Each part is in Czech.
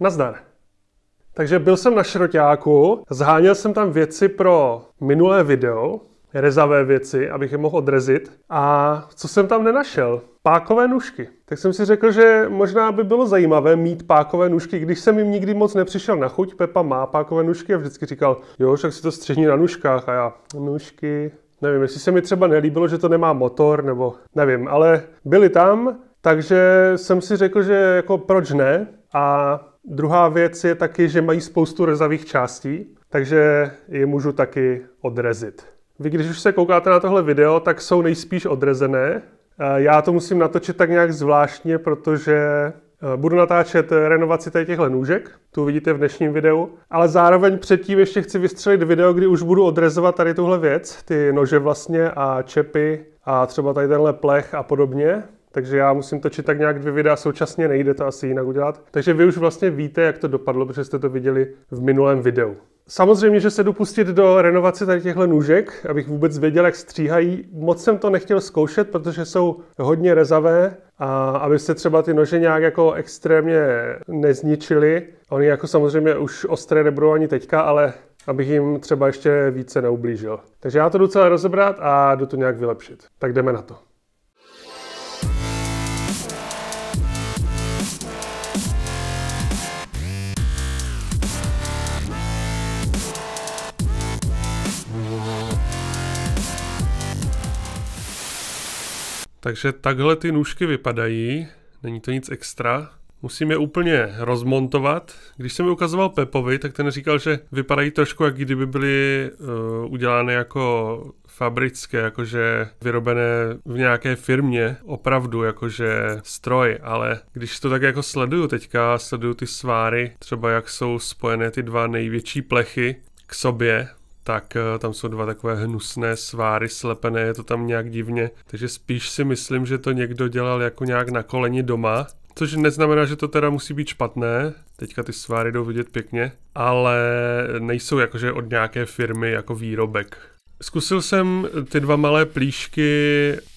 Nazdar. Takže byl jsem na šroťáku, zháněl jsem tam věci pro minulé video, rezavé věci, abych je mohl odrezit. A co jsem tam nenašel? Pákové nůžky. Tak jsem si řekl, že možná by bylo zajímavé mít pákové nůžky, když jsem jim nikdy moc nepřišel na chuť. Pepa má pákové nůžky a vždycky říkal, jo, však si to střihni na nůžkách. A já, nůžky, nevím, jestli se mi třeba nelíbilo, že to nemá motor, nebo nevím, ale byli tam, takže jsem si řekl, že jako proč ne. A Druhá věc je taky, že mají spoustu rezavých částí, takže je můžu taky odrezit. Vy, když už se koukáte na tohle video, tak jsou nejspíš odrezené. Eh, já to musím natočit tak nějak zvláštně, protože eh, Budu natáčet renovaci tady těchto nůžek, tu vidíte v dnešním videu, ale zároveň předtím ještě chci vystřelit video, kdy už budu odrezovat tady tuhle věc, ty nože vlastně a čepy a třeba tady tenhle plech a podobně takže já musím točit tak nějak dvě videa současně, nejde to asi jinak udělat. Takže vy už vlastně víte, jak to dopadlo, protože jste to viděli v minulém videu. Samozřejmě, že se dopustit do renovace tady těchto nůžek, abych vůbec věděl, jak stříhají. Moc jsem to nechtěl zkoušet, protože jsou hodně rezavé a aby se třeba ty nože nějak jako extrémně nezničily. Oni jako samozřejmě už ostré nebudou ani teďka, ale abych jim třeba ještě více neublížil. Takže já to docela rozebrat a jdu to nějak vylepšit. Tak jdeme na to. Takže takhle ty nůžky vypadají, není to nic extra. Musím je úplně rozmontovat. Když jsem je ukazoval Pepovi, tak ten říkal, že vypadají trošku, jak kdyby byly uh, udělány jako fabrické, jakože vyrobené v nějaké firmě, opravdu jakože stroj, ale když to tak jako sleduju teďka, sleduju ty sváry, třeba jak jsou spojené ty dva největší plechy k sobě tak eh, tam jsou dva takové hnusné sváry slepené, je to tam nějak divně. Takže spíš si myslím, že to někdo dělal jako nějak na koleni doma, Což neznamená, že to teda musí být špatné, teďka ty sváry jdou vidět pěkně, ale nejsou jakože od nějaké firmy jako výrobek. Zkusil jsem ty dva malé plíšky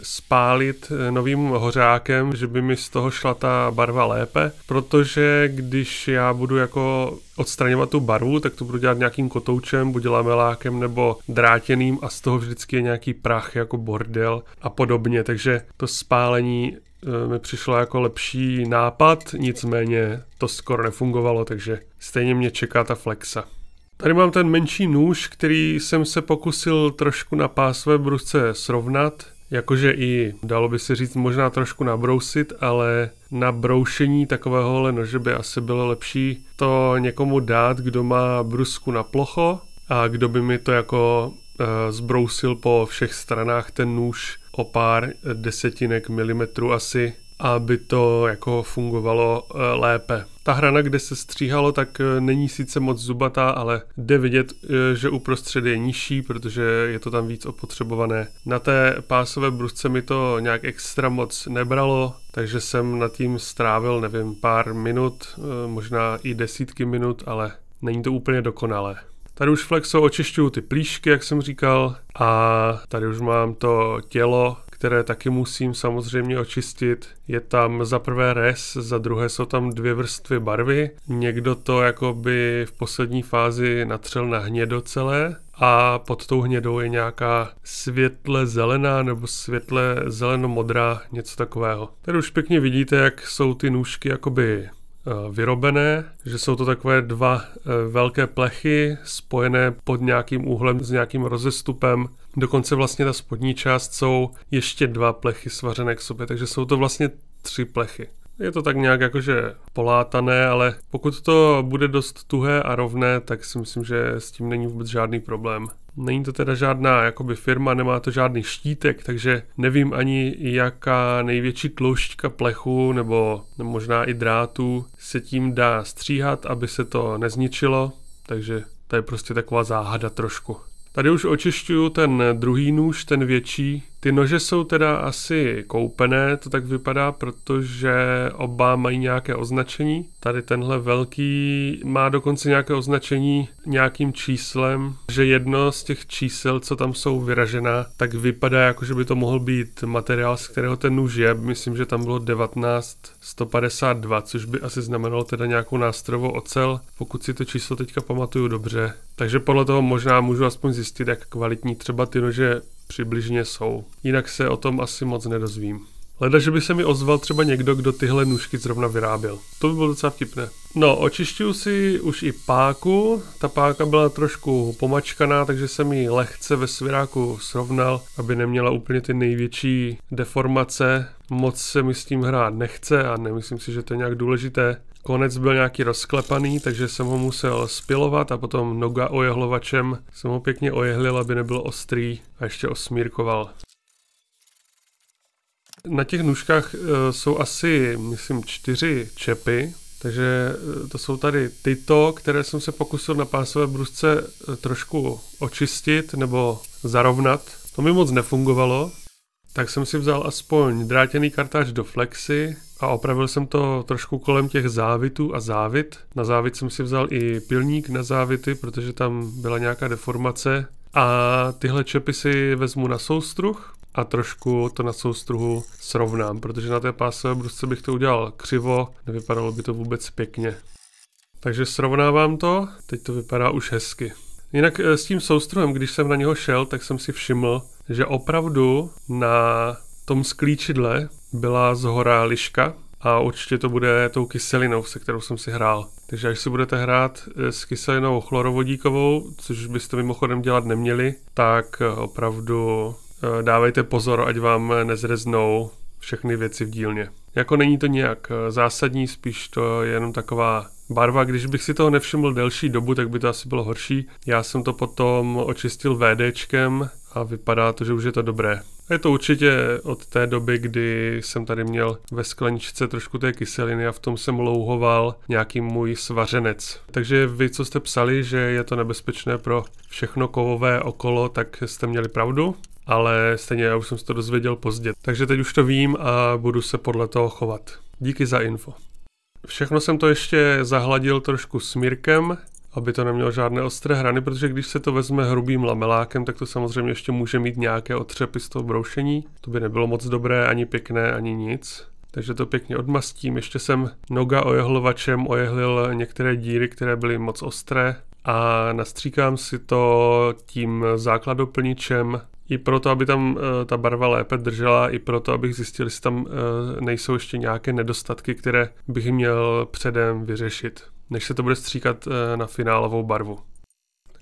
spálit eh, novým hořákem, že by mi z toho šla ta barva lépe, protože když já budu jako odstraňovat tu barvu, tak to budu dělat nějakým kotoučem, buď lamelákem nebo drátěným a z toho vždycky je nějaký prach jako bordel a podobně, takže to spálení eh, mi přišlo jako lepší nápad, nicméně to skoro nefungovalo, takže stejně mě čeká ta flexa. Tady mám ten menší nůž, který jsem se pokusil trošku na pásové brusce srovnat, jakože i, dalo by se říct, možná trošku nabrousit, ale na broušení takového nože by asi bylo lepší to někomu dát, kdo má brusku na plocho a kdo by mi to jako e, zbrousil po všech stranách ten nůž o pár desetinek milimetrů asi aby to jako fungovalo eh, lépe. Ta hrana, kde se stříhalo, tak eh, není sice moc zubatá, ale jde vidět, eh, že uprostřed je nižší, protože je to tam víc opotřebované. Na té pásové brusce mi to nějak extra moc nebralo, takže jsem nad tím strávil, nevím, pár minut, možná i desítky minut, ale není to úplně dokonalé. Tady už flexo očišťuju ty plíšky, jak jsem říkal, a tady už mám to tělo, které taky musím samozřejmě očistit. Je tam za prvé res, za druhé jsou tam dvě vrstvy barvy. Někdo to jako by v poslední fázi natřel na hnědo celé, a pod tou hnědou je nějaká světle zelená nebo světle zelenomodrá, něco takového. Tady už pěkně vidíte, jak jsou ty nůžky jakoby eh, vyrobené, že jsou to takové dva eh, velké plechy spojené pod nějakým úhlem s nějakým rozestupem Dokonce vlastně ta spodní část jsou ještě dva plechy svařené k sobě, takže jsou to vlastně tři plechy. Je to tak nějak jakože polátané, ale pokud to bude dost tuhé a rovné, tak si myslím, že s tím není vůbec žádný problém. Není to teda žádná jakoby firma, nemá to žádný štítek, takže nevím ani jaká největší tloušťka plechu nebo možná i drátu se tím dá stříhat, aby se to nezničilo, takže to je prostě taková záhada trošku. Tady už očišťuju ten druhý nůž, ten větší, ty nože jsou teda asi koupené, to tak vypadá, protože oba mají nějaké označení. Tady tenhle velký má dokonce nějaké označení nějakým číslem, že jedno z těch čísel, co tam jsou vyražená, tak vypadá jako, že by to mohl být materiál, z kterého ten nůž je. Myslím, že tam bylo 19152, což by asi znamenalo teda nějakou nástrojovou ocel, pokud si to číslo teďka pamatuju dobře. Takže podle toho možná můžu aspoň zjistit, jak kvalitní třeba ty nože přibližně jsou. Jinak se o tom asi moc nedozvím. Leda, že by se mi ozval třeba někdo, kdo tyhle nůžky zrovna vyráběl. To by bylo docela vtipné. No, očišťuju si už i páku. Ta páka byla trošku pomačkaná, takže jsem ji lehce ve sviráku srovnal, aby neměla úplně ty největší deformace. Moc se mi s tím hrát nechce a nemyslím si, že to je nějak důležité konec byl nějaký rozklepaný, takže jsem ho musel spilovat a potom noga ojehlovačem jsem ho pěkně ojehlil, aby nebyl ostrý a ještě osmírkoval. Na těch nůžkách e, jsou asi, myslím, čtyři čepy, takže e, to jsou tady tyto, které jsem se pokusil na pásové brusce e, trošku očistit nebo zarovnat. To mi moc nefungovalo, tak jsem si vzal aspoň drátěný kartáč do flexy a opravil jsem to trošku kolem těch závitů a závit. Na závit jsem si vzal i pilník na závity, protože tam byla nějaká deformace. A tyhle čepy si vezmu na soustruh a trošku to na soustruhu srovnám, protože na té pásové brusce bych to udělal křivo, nevypadalo by to vůbec pěkně. Takže srovnávám to, teď to vypadá už hezky. Jinak eh, s tím soustruhem, když jsem na něho šel, tak jsem si všiml, že opravdu na tom sklíčidle byla zhora liška a určitě to bude tou kyselinou, se kterou jsem si hrál. Takže až si budete hrát eh, s kyselinou chlorovodíkovou, což byste mimochodem dělat neměli, tak eh, opravdu eh, dávejte pozor, ať vám nezreznou všechny věci v dílně. Jako není to nějak zásadní, spíš to je jenom taková barva. Když bych si toho nevšiml delší dobu, tak by to asi bylo horší. Já jsem to potom očistil VDčkem, a vypadá to, že už je to dobré. Je to určitě od té doby, kdy jsem tady měl ve skleničce trošku té kyseliny a v tom jsem louhoval nějaký můj svařenec. Takže vy, co jste psali, že je to nebezpečné pro všechno kovové okolo, tak jste měli pravdu ale stejně já už jsem se to dozvěděl pozdě. Takže teď už to vím a budu se podle toho chovat. Díky za info. Všechno jsem to ještě zahladil trošku smírkem, aby to nemělo žádné ostré hrany, protože když se to vezme hrubým lamelákem, tak to samozřejmě ještě může mít nějaké otřepy z toho broušení. To by nebylo moc dobré, ani pěkné, ani nic. Takže to pěkně odmastím. Ještě jsem noga ojehlovačem ojehlil některé díry, které byly moc ostré a nastříkám si to tím základoplničem i proto, aby tam e, ta barva lépe držela, i proto, abych zjistil, jestli tam e, nejsou ještě nějaké nedostatky, které bych měl předem vyřešit než se to bude stříkat eh, na finálovou barvu.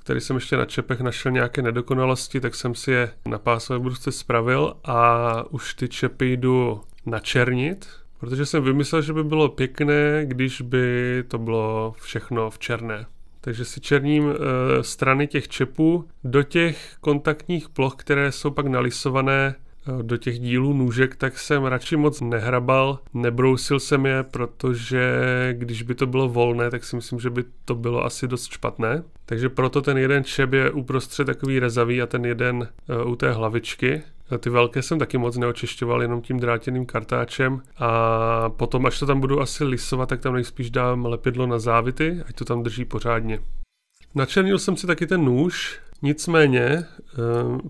Tady jsem ještě na čepech našel nějaké nedokonalosti, tak jsem si je na pásové brusce spravil a už ty čepy jdu načernit, protože jsem vymyslel, že by bylo pěkné, když by to bylo všechno v černé. Takže si černím eh, strany těch čepů do těch kontaktních ploch, které jsou pak nalisované Eh, do těch dílů nůžek, tak jsem radši moc nehrabal, nebrousil jsem je, protože když by to bylo volné, tak si myslím, že by to bylo asi dost špatné. Takže proto ten jeden čep je uprostřed takový rezavý a ten jeden eh, u té hlavičky. Ty velké jsem taky moc neočišťoval, jenom tím drátěným kartáčem. A potom, až to tam budu asi lisovat, tak tam nejspíš dám lepidlo na závity, ať to tam drží pořádně. Načernil jsem si taky ten nůž, Nicméně eh,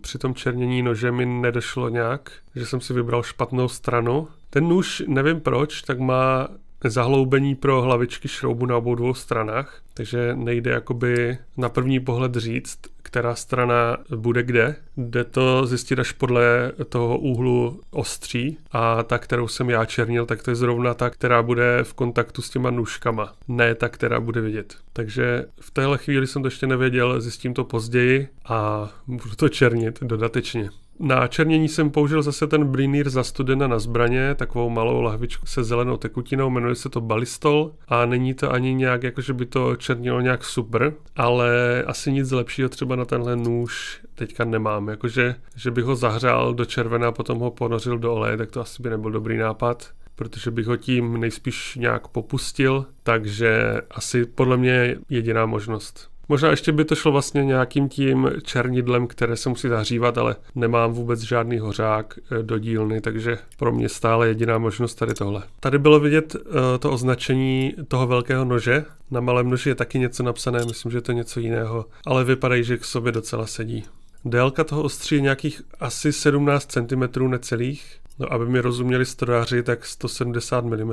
při tom černění nože mi nedošlo nějak, že jsem si vybral špatnou stranu. Ten nůž, nevím proč, tak má zahloubení pro hlavičky šroubu na obou dvou stranách, takže nejde jakoby na první pohled říct, která strana bude kde. Jde to zjistit až podle toho úhlu ostří a ta, kterou jsem já černil, tak to je zrovna ta, která bude v kontaktu s těma nůžkama, ne ta, která bude vidět. Takže v téhle chvíli jsem to ještě nevěděl, zjistím to později a budu to černit dodatečně. Na černění jsem použil zase ten brýnýr za studena na zbraně, takovou malou lahvičku se zelenou tekutinou, jmenuje se to balistol a není to ani nějak, jako že by to černilo nějak super, ale asi nic lepšího třeba na tenhle nůž teďka nemám. Jakože, že bych ho zahřál do červena a potom ho ponořil do oleje, tak to asi by nebyl dobrý nápad protože bych ho tím nejspíš nějak popustil, takže asi podle mě jediná možnost. Možná ještě by to šlo vlastně nějakým tím černidlem, které se musí zahřívat, ale nemám vůbec žádný hořák eh, do dílny, takže pro mě stále jediná možnost tady tohle. Tady bylo vidět eh, to označení toho velkého nože. Na malém noži je taky něco napsané, myslím, že to je něco jiného, ale vypadají, že k sobě docela sedí. Délka toho ostří je nějakých asi 17 cm necelých. No, aby mi rozuměli strojaři, tak 170 mm.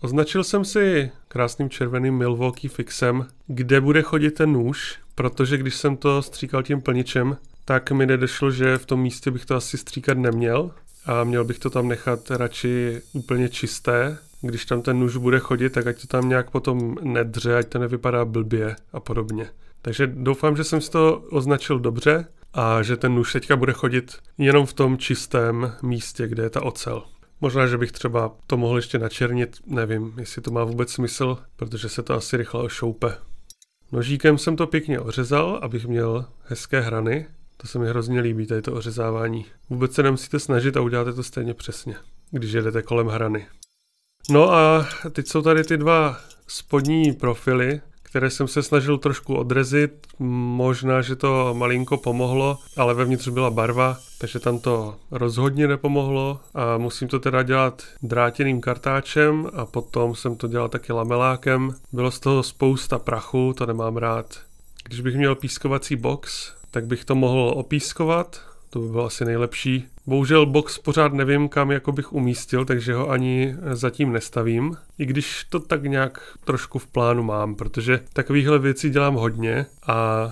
Označil jsem si krásným červeným Milwaukee fixem, kde bude chodit ten nůž, protože když jsem to stříkal tím plničem, tak mi nedošlo, že v tom místě bych to asi stříkat neměl a měl bych to tam nechat radši úplně čisté. Když tam ten nůž bude chodit, tak ať to tam nějak potom nedře, ať to nevypadá blbě a podobně. Takže doufám, že jsem si to označil dobře a že ten nůž teďka bude chodit jenom v tom čistém místě, kde je ta ocel. Možná, že bych třeba to mohl ještě načernit, nevím, jestli to má vůbec smysl, protože se to asi rychle ošoupe. Nožíkem jsem to pěkně ořezal, abych měl hezké hrany. To se mi hrozně líbí, tady to ořezávání. Vůbec se nemusíte snažit a uděláte to stejně přesně, když jedete kolem hrany. No a teď jsou tady ty dva spodní profily, které jsem se snažil trošku odrezit. Možná, že to malinko pomohlo, ale vevnitř byla barva, takže tam to rozhodně nepomohlo a musím to teda dělat drátěným kartáčem a potom jsem to dělal taky lamelákem. Bylo z toho spousta prachu, to nemám rád. Když bych měl pískovací box, tak bych to mohl opískovat, to by bylo asi nejlepší. Bohužel box pořád nevím, kam jako bych umístil, takže ho ani zatím nestavím. I když to tak nějak trošku v plánu mám, protože takovýchhle věcí dělám hodně a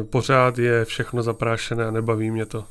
e, pořád je všechno zaprášené a nebaví mě to.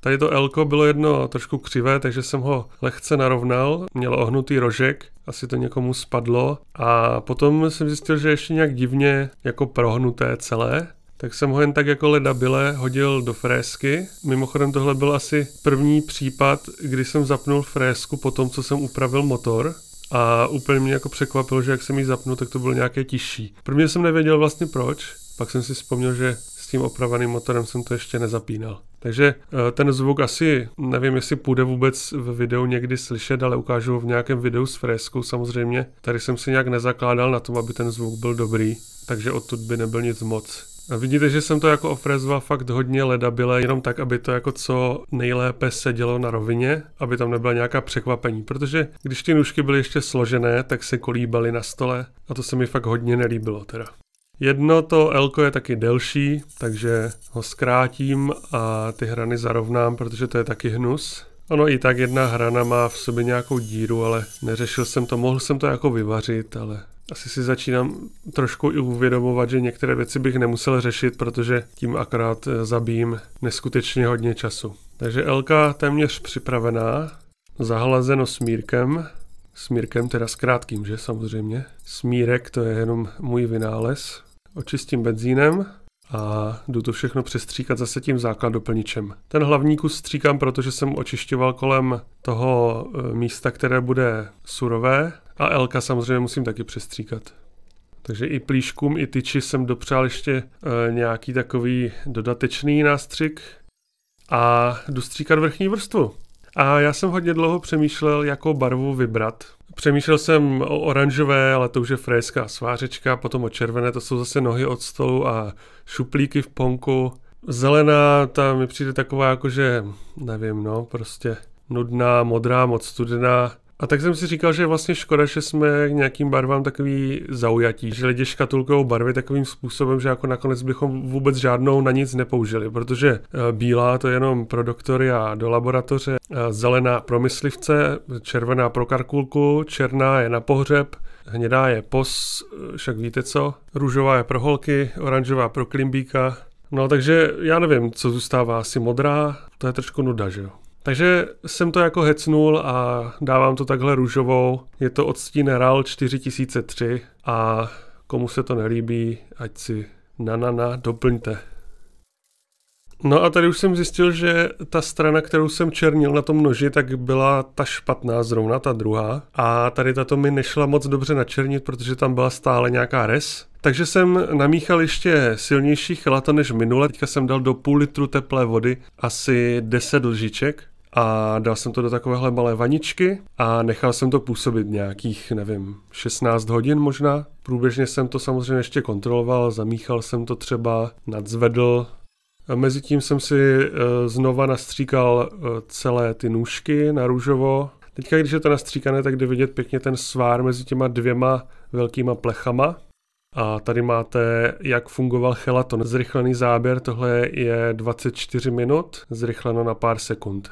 Tady to elko bylo jedno trošku křivé, takže jsem ho lehce narovnal. Mělo ohnutý rožek, asi to někomu spadlo. A potom jsem zjistil, že ještě nějak divně jako prohnuté celé tak jsem ho jen tak jako ledabile hodil do frésky. Mimochodem tohle byl asi první případ, kdy jsem zapnul frésku po tom, co jsem upravil motor. A úplně mě jako překvapilo, že jak jsem ji zapnul, tak to bylo nějaké tižší. Prvně jsem nevěděl vlastně proč, pak jsem si vzpomněl, že s tím opraveným motorem jsem to ještě nezapínal. Takže eh, ten zvuk asi, nevím, jestli půjde vůbec v videu někdy slyšet, ale ukážu ho v nějakém videu s freskou samozřejmě. Tady jsem si nějak nezakládal na tom, aby ten zvuk byl dobrý, takže odtud by nebyl nic moc. A vidíte, že jsem to jako ofrezoval fakt hodně ledabile, jenom tak, aby to jako co nejlépe sedělo na rovině, aby tam nebyla nějaká překvapení, protože když ty nůžky byly ještě složené, tak se kolíbaly na stole a to se mi fakt hodně nelíbilo teda. Jedno to elko je taky delší, takže ho zkrátím a ty hrany zarovnám, protože to je taky hnus. Ono i tak jedna hrana má v sobě nějakou díru, ale neřešil jsem to. Mohl jsem to jako vyvařit, ale asi si začínám trošku i uvědomovat, že některé věci bych nemusel řešit, protože tím akorát eh, zabijím neskutečně hodně času. Takže LK téměř připravená, zahlazeno smírkem, smírkem teda s krátkým, že samozřejmě. Smírek to je jenom můj vynález. Očistím benzínem, a jdu to všechno přestříkat zase tím základ doplničem Ten hlavní kus stříkám, protože jsem očišťoval kolem toho e, místa, které bude surové a Elka samozřejmě musím taky přestříkat. Takže i plíškům, i tyči jsem dopřál ještě e, nějaký takový dodatečný nástřik a dostříkat vrchní vrstvu. A já jsem hodně dlouho přemýšlel, jakou barvu vybrat. Přemýšlel jsem o oranžové, ale to už je fréska a svářečka, potom o červené, to jsou zase nohy od stolu a šuplíky v ponku. Zelená, ta mi přijde taková jakože, nevím, no, prostě nudná, modrá, moc studená. A tak jsem si říkal, že je vlastně škoda, že jsme k nějakým barvám takový zaujatí, že lidi škatulkou barvy takovým způsobem, že jako nakonec bychom vůbec žádnou na nic nepoužili, protože eh, bílá to je jenom pro doktory a do laboratoře, eh, zelená pro myslivce, červená pro karkulku, černá je na pohřeb, hnědá je pos, eh, však víte co, růžová je pro holky, oranžová pro klimbíka, No takže já nevím, co zůstává asi modrá, to je trošku nuda, že jo? Takže jsem to jako hecnul a dávám to takhle růžovou. Je to odstín RAL 4003 a komu se to nelíbí, ať si na na na doplňte. No a tady už jsem zjistil, že ta strana, kterou jsem černil na tom noži, tak byla ta špatná zrovna, ta druhá. A tady tato mi nešla moc dobře načernit, protože tam byla stále nějaká res. Takže jsem namíchal ještě silnější chelata než minule. Teďka jsem dal do půl litru teplé vody asi 10 lžiček a dal jsem to do takovéhle malé vaničky a nechal jsem to působit nějakých, nevím, 16 hodin možná. Průběžně jsem to samozřejmě ještě kontroloval, zamíchal jsem to třeba, nadzvedl. Mezitím jsem si eh, znova nastříkal eh, celé ty nůžky na růžovo. Teďka, když je to nastříkané, tak jde vidět pěkně ten svár mezi těma dvěma velkýma plechama. A tady máte, jak fungoval chelaton. Zrychlený záběr, tohle je 24 minut, zrychleno na pár sekund.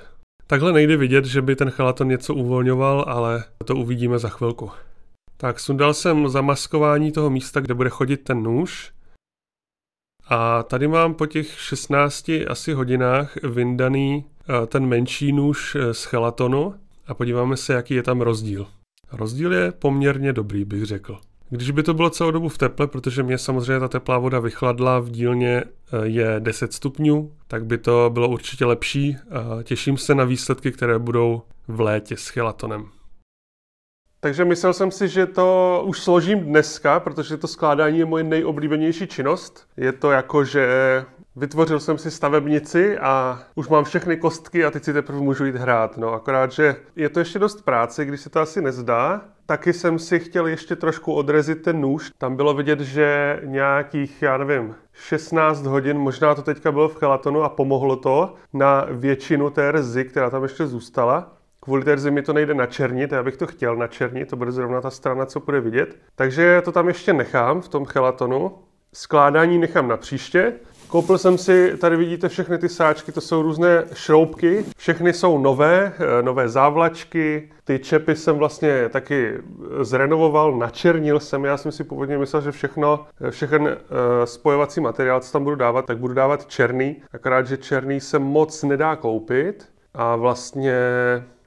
Takhle nejde vidět, že by ten chalaton něco uvolňoval, ale to uvidíme za chvilku. Tak sundal jsem zamaskování toho místa, kde bude chodit ten nůž. A tady mám po těch 16 asi hodinách vyndaný eh, ten menší nůž eh, z chalatonu a podíváme se, jaký je tam rozdíl. Rozdíl je poměrně dobrý, bych řekl. Když by to bylo celou dobu v teple, protože mě samozřejmě ta teplá voda vychladla, v dílně eh, je 10 stupňů, tak by to bylo určitě lepší. Eh, těším se na výsledky, které budou v létě s chelatonem. Takže myslel jsem si, že to už složím dneska, protože to skládání je moje nejoblíbenější činnost. Je to jako, že vytvořil jsem si stavebnici a už mám všechny kostky a teď si teprve můžu jít hrát. No akorát, že je to ještě dost práce, když se to asi nezdá. Taky jsem si chtěl ještě trošku odrezit ten nůž. Tam bylo vidět, že nějakých, já nevím, 16 hodin, možná to teďka bylo v Chelatonu a pomohlo to na většinu té rzy, která tam ještě zůstala. Kvůli té mi to nejde načernit, já bych to chtěl načernit, to bude zrovna ta strana, co bude vidět. Takže to tam ještě nechám v tom chelatonu. Skládání nechám na příště. Koupil jsem si, tady vidíte všechny ty sáčky, to jsou různé šroubky, všechny jsou nové, eh, nové závlačky, ty čepy jsem vlastně taky zrenovoval, načernil jsem, já jsem si původně myslel, že všechno, eh, všechen eh, spojovací materiál, co tam budu dávat, tak budu dávat černý, akorát, že černý se moc nedá koupit a vlastně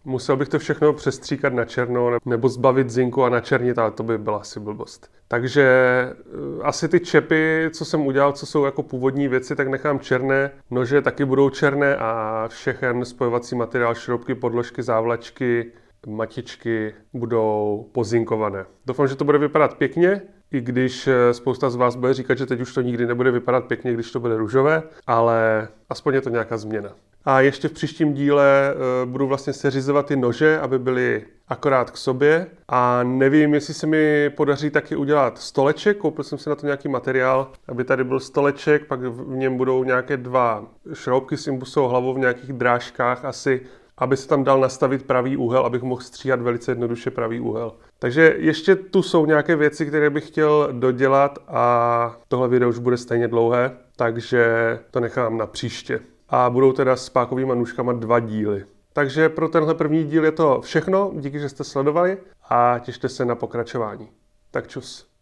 Musel bych to všechno přestříkat na černo nebo zbavit zinku a načernit, ale to by byla asi blbost. Takže eh, asi ty čepy, co jsem udělal, co jsou jako původní věci, tak nechám černé. Nože taky budou černé a všechen spojovací materiál, šroubky, podložky, závlačky, matičky budou pozinkované. Doufám, že to bude vypadat pěkně, i když eh, spousta z vás bude říkat, že teď už to nikdy nebude vypadat pěkně, když to bude růžové, ale aspoň je to nějaká změna. A ještě v příštím díle eh, budu vlastně seřizovat ty nože, aby byly akorát k sobě. A nevím, jestli se mi podaří taky udělat stoleček. Koupil jsem si na to nějaký materiál, aby tady byl stoleček, pak v něm budou nějaké dva šroubky s imbusovou hlavou v nějakých drážkách asi aby se tam dal nastavit pravý úhel, abych mohl stříhat velice jednoduše pravý úhel. Takže ještě tu jsou nějaké věci, které bych chtěl dodělat a tohle video už bude stejně dlouhé, takže to nechám na příště a budou teda s pákovými nůžkami dva díly. Takže pro tenhle první díl je to všechno, díky, že jste sledovali a těšte se na pokračování. Tak čus.